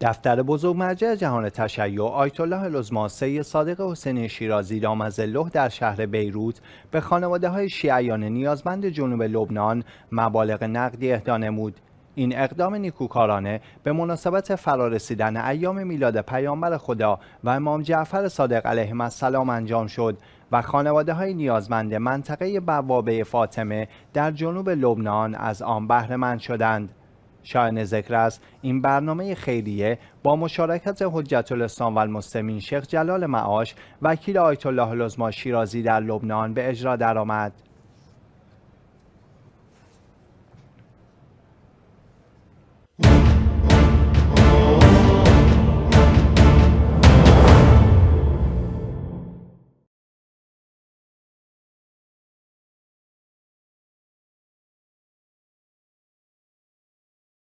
دفتر بزرگ مرجع جهان تشیع آیت الله العظما صادق حسین شیرازی دامز الله در شهر بیروت به خانواده های شیعیان نیازمند جنوب لبنان مبالغ نقدی اهدا نمود این اقدام نیکوکارانه به مناسبت فرارسیدن ایام میلاد پیامبر خدا و امام جعفر صادق علیهم السلام انجام شد و خانواده های نیازمند منطقه بوابه فاطمه در جنوب لبنان از آن بهره مند شدند شاین ذکر است این برنامه خیریه با مشارکت حجت الاسلام و المسلمین شیخ جلال معاش وکیل آیت الله لزما شیرازی در لبنان به اجرا درآمد